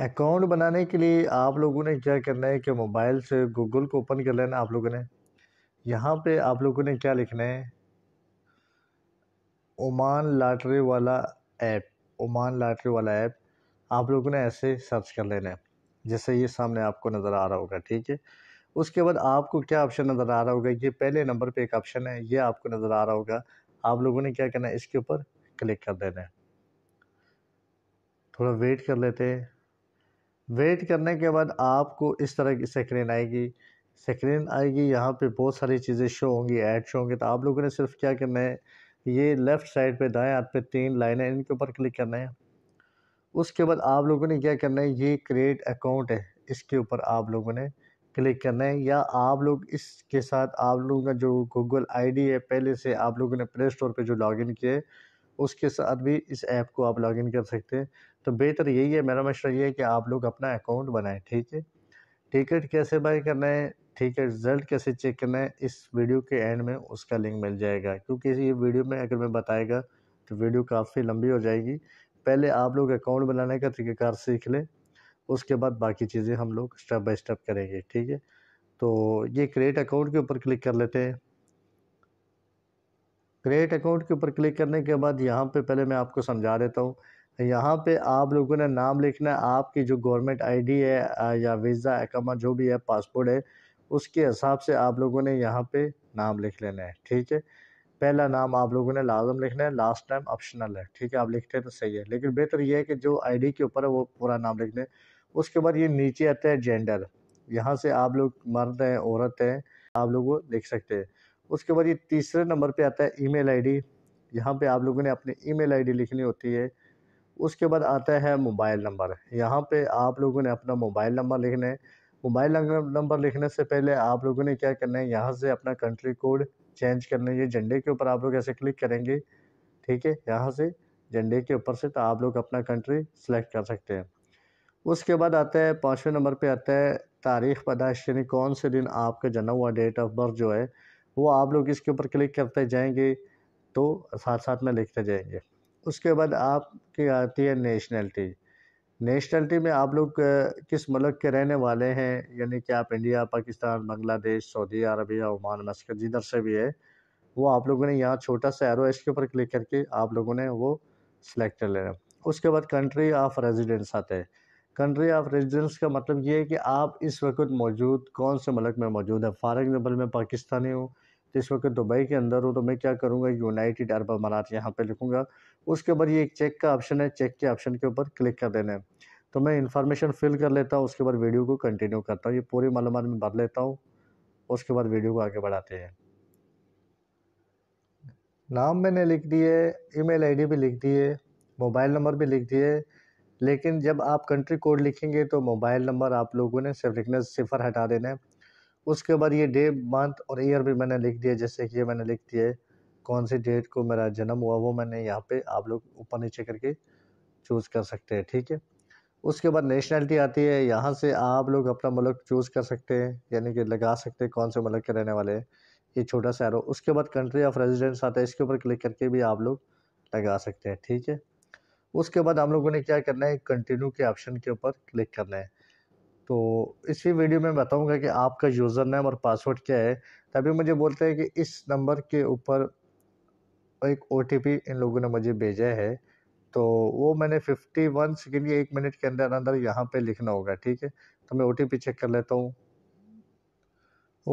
account बनाने के लिए आप लोगों ने क्या करना है कि मोबाइल से गूगल को ओपन कर लेना आप लोगों ने यहाँ पे आप लोगों ने क्या लिखना है ओमान लाटरी वाला ऐप ओमान लाटरी वाला ऐप आप लोगों ने ऐसे सर्च कर लेना है जैसे ये सामने आपको नज़र आ रहा होगा ठीक है उसके बाद आपको क्या ऑप्शन नज़र आ रहा होगा ये पहले नंबर पे एक ऑप्शन है ये आपको नज़र आ रहा होगा आप लोगों ने क्या करना है इसके ऊपर क्लिक कर देना है थोड़ा वेट कर लेते हैं वेट करने के बाद आपको इस तरह की स्क्रीन आएगी स्क्रीन आएगी यहाँ पे बहुत सारी चीज़ें शो होंगी ऐड शो होंगी तो आप लोगों ने सिर्फ क्या करना है ये लेफ़्ट साइड पे दाएं हाथ पे तीन लाइन है इनके ऊपर क्लिक करना है उसके बाद आप लोगों ने क्या करना है ये क्रिएट अकाउंट है इसके ऊपर आप लोगों ने क्लिक करना है या आप लोग इसके साथ आप लोगों का जो गूगल डी है पहले से आप लोगों ने प्ले स्टोर पर जो लॉगिन किया है उसके साथ भी इस ऐप को आप लॉगिन कर सकते हैं तो बेहतर यही है मेरा मशा ये है कि आप लोग अपना अकाउंट बनाएं ठीक है टिकट कैसे बाई करना है ठीक है रिज़ल्ट कैसे चेक करना है इस वीडियो के एंड में उसका लिंक मिल जाएगा क्योंकि ये वीडियो में अगर मैं बताएगा तो वीडियो काफ़ी लंबी हो जाएगी पहले आप लोग अकाउंट बनाने का तरीक़ाकार सीख लें उसके बाद बाकी चीज़ें हम लोग स्टेप बाय स्टेप करेंगे ठीक है तो ये क्रिएट अकाउंट के ऊपर क्लिक कर लेते हैं क्रिएट अकाउंट के ऊपर क्लिक करने के बाद यहाँ पे पहले मैं आपको समझा देता हूँ यहाँ पे आप लोगों ने नाम लिखना है आपकी जो गवर्नमेंट आईडी है या वीज़ा एकमा जो भी है पासपोर्ट है उसके हिसाब से आप लोगों ने यहाँ पे नाम लिख लेना है ठीक है पहला नाम आप लोगों ने लाजम लिखना है लास्ट टाइम ऑप्शनल है ठीक है आप लिखते हैं तो सही है लेकिन बेहतर यह है कि जो आई के ऊपर है वो पूरा नाम लिख दें उसके बाद ये नीचे आता है जेंडर यहाँ से आप लोग मर्द हैं औरत हैं आप लोग लिख सकते हैं उसके बाद ये तीसरे नंबर पे आता है ईमेल आईडी यहाँ पे आप लोगों ने अपनी ईमेल आईडी लिखनी होती है उसके बाद आता है मोबाइल नंबर यहाँ पे आप लोगों ने अपना मोबाइल नंबर लिखना है मोबाइल नंबर लिखने से पहले आप लोगों ने क्या करना है यहाँ से अपना कंट्री कोड चेंज करना है ये झंडे के ऊपर आप लोग ऐसे क्लिक करेंगे ठीक है यहाँ से झंडे के ऊपर से तो आप लोग अपना कंट्री सेलेक्ट कर सकते हैं उसके बाद आता है पाँचवें नंबर पे आता है तारीख़ पदाइश यानी कौन से दिन आपका जन्म हुआ डेट ऑफ बर्थ जो है वो आप लोग इसके ऊपर क्लिक करते जाएंगे तो साथ साथ में लिखते जाएंगे उसके बाद आपकी आती है नेशनलिटी नेशनलिटी में आप लोग किस मुल्क के रहने वाले हैं यानी कि आप India Pakistan Bangladesh Saudi Arabia Oman Muscat जिधर से भी है वो आप लोगों ने यहाँ छोटा सा एरो इसके ऊपर क्लिक करके आप लोगों ने वो सिलेक्ट कर लेना उसके बाद कंट्री ऑफ रेजिडेंस आते हैं कंट्री ऑफ रेजिडेंस का मतलब ये है कि आप इस वक्त मौजूद कौन से मुल्क में मौजूद है फॉर एग्ज़ाम्पल मैं पाकिस्तानी हूँ इस वक्त दुबई के अंदर हूँ तो मैं क्या करूँगा यूनाइटेड अरब अमारात यहाँ पर लिखूँगा उसके बाद ये एक चेक का ऑप्शन है चेक के ऑप्शन के ऊपर क्लिक कर देना है तो मैं इन्फॉर्मेशन फिल कर लेता हूँ उसके बाद वीडियो को कंटिन्यू करता हूँ ये पूरी मालूम में भर लेता हूँ उसके बाद वीडियो को आगे बढ़ाते हैं नाम मैंने लिख दिए ईमेल आईडी भी लिख दिए मोबाइल नंबर भी लिख दिए लेकिन जब आप कंट्री कोड लिखेंगे तो मोबाइल नंबर आप लोगों ने सिर्फ लिखना सिफर हटा देना है उसके बाद ये डे मंथ और ईयर भी मैंने लिख दिया जैसे कि ये मैंने लिख दिया है कौन सी डेट को मेरा जन्म हुआ वो मैंने यहाँ पे आप लोग ऊपर नीचे करके चूज़ कर सकते हैं ठीक है उसके बाद नेशनैलिटी आती है यहाँ से आप लोग अपना मुल्क चूज़ कर सकते हैं यानी कि लगा सकते हैं कौन से मुल्क के रहने वाले हैं ये छोटा सा एरो उसके बाद कंट्री ऑफ रेजिडेंस आता है इसके ऊपर क्लिक करके भी आप लोग लगा सकते हैं ठीक है उसके बाद हम लोगों ने क्या करना है कंटिन्यू के ऑप्शन के ऊपर क्लिक करना है तो इसी वीडियो में बताऊंगा कि आपका यूज़र नेम और पासवर्ड क्या है तभी मुझे बोलते हैं कि इस नंबर के ऊपर एक ओ इन लोगों ने मुझे भेजा है तो वो मैंने 51 वन सेकेंड एक मिनट के अंदर अंदर यहाँ पे लिखना होगा ठीक है तो मैं ओ चेक कर लेता हूँ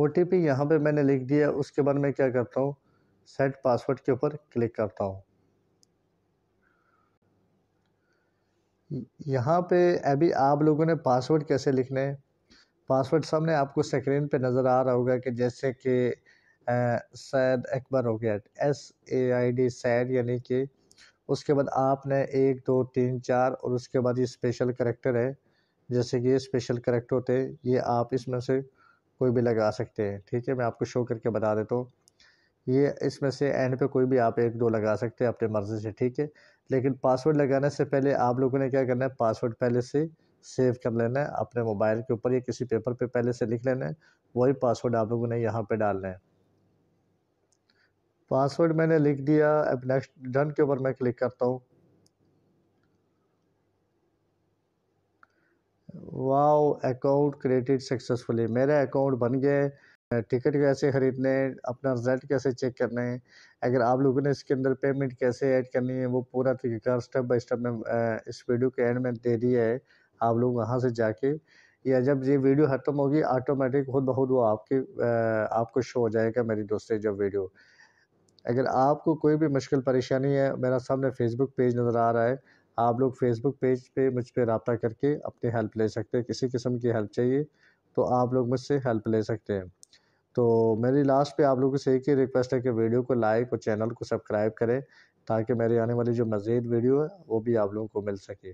ओ टी पी यहाँ पर मैंने लिख दिया उसके बाद मैं क्या करता हूँ सेट पासवर्ड के ऊपर क्लिक करता हूँ यहाँ पे अभी आप लोगों ने पासवर्ड कैसे लिखने हैं पासवर्ड सामने आपको स्क्रीन पे नज़र आ रहा होगा कि जैसे कि सैद अकबर हो गया S A I D Saeed यानी कि उसके बाद आपने एक दो तीन चार और उसके बाद ये स्पेशल करेक्टर है जैसे कि ये स्पेशल करेक्टर होते हैं ये आप इसमें से कोई भी लगा सकते हैं ठीक है मैं आपको शो करके बता देता हूँ ये इसमें से एंड पे कोई भी आप एक दो लगा सकते हैं अपनी मर्ज़ी से ठीक है लेकिन पासवर्ड लगाने से पहले आप लोगों ने क्या करना है पासवर्ड पहले से सेव कर लेना है अपने मोबाइल के ऊपर या किसी पेपर पे पहले से लिख लेना है वही पासवर्ड आप लोगों ने यहाँ पे डालना है पासवर्ड मैंने लिख दिया अब नेक्स्ट डन के ऊपर मैं क्लिक करता हूँ वाओ अकाउंट क्रिएटेड सक्सेसफुली मेरा अकाउंट बन गया है टिकट कैसे ख़रीदने हैं अपना रिज़ल्ट कैसे चेक करना है अगर आप लोगों ने इसके अंदर पेमेंट कैसे ऐड करनी है वो पूरा तरीक़ा स्टेप बाय स्टेप में इस वीडियो के एंड में दे दिया है आप लोग वहाँ से जाके या जब ये वीडियो ख़त्म होगी ऑटोमेटिक खुद बहुत वो आपकी आपको शो हो जाएगा मेरी दोस्तें जब वीडियो अगर आपको कोई भी मुश्किल परेशानी है मेरा सामने फेसबुक पेज नज़र आ रहा है आप लोग फेसबुक पेज पे मुझ पर रबता करके अपनी हेल्प ले सकते हैं किसी किस्म की हेल्प चाहिए तो आप लोग मुझसे हेल्प ले सकते हैं तो मेरी लास्ट पे आप लोगों से एक ही रिक्वेस्ट है कि वीडियो को लाइक और चैनल को सब्सक्राइब करें ताकि मेरी आने वाली जो मज़ीद वीडियो है वो भी आप लोगों को मिल सके